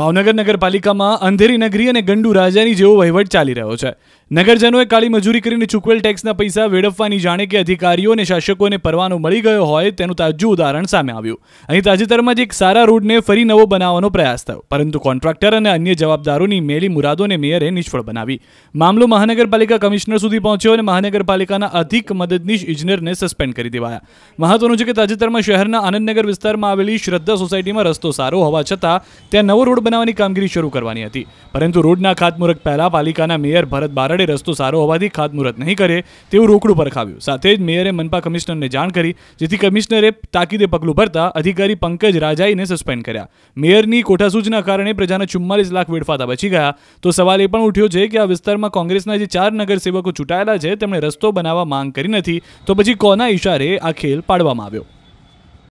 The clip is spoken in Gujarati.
ભાવનગર નગરપાલિકામાં અંધેરી નગરી અને ગંડુ રાજાની જેવો વહીવટ ચાલી રહ્યો છે નગરજનોએ કાળી મજૂરી કરીને ચૂકવેલ ટેક્સના પૈસા વેડફવાની જાણે કે અધિકારીઓ અને શાસકોને પરવાનો મળી ગયો હોય તેનું તાજું ઉદાહરણ સામે આવ્યું અહીં તાજેતરમાં જ એક સારા રોડને ફરી નવો બનાવવાનો પ્રયાસ થયો પરંતુ કોન્ટ્રાક્ટર અને અન્ય જવાબદારોની મેલી મુરાદોને મેયરે નિષ્ફળ બનાવી મામલો મહાનગરપાલિકા કમિશનર સુધી પહોંચ્યો અને મહાનગરપાલિકાના અધિક મદદનીશ ઇજનેરને સસ્પેન્ડ કરી દેવાયા મહત્વનું છે કે તાજેતરમાં શહેરના આનંદનગર વિસ્તારમાં આવેલી શ્રદ્ધા સોસાયટીમાં રસ્તો સારો હોવા છતાં ત્યાં નવો રોડ બનાવવાની કામગીરી શરૂ કરવાની હતી પરંતુ રોડના ખાતમુહૂર્ત પહેલા પાલિકાના મેયર ભરત બારડે માટે રસ્તો સારો હોવાથી ખાતમુહૂર્ત નહીં કરે તેવું રોકડું પરખાવ્યું સાથે જ મેયરે મનપા કમિશનરને જાણ કરી જેથી કમિશનરે તાકીદે પગલું ભરતા અધિકારી પંકજ રાજાઈને સસ્પેન્ડ કર્યા મેયરની કોઠાસૂજના કારણે પ્રજાના ચુમ્માલીસ લાખ વેડફાતા બચી ગયા તો સવાલ એ પણ ઉઠ્યો છે કે આ વિસ્તારમાં કોંગ્રેસના જે ચાર નગરસેવકો ચૂંટાયેલા છે તેમણે રસ્તો બનાવવા માંગ કરી નથી તો પછી કોના ઇશારે આ ખેલ પાડવામાં આવ્યો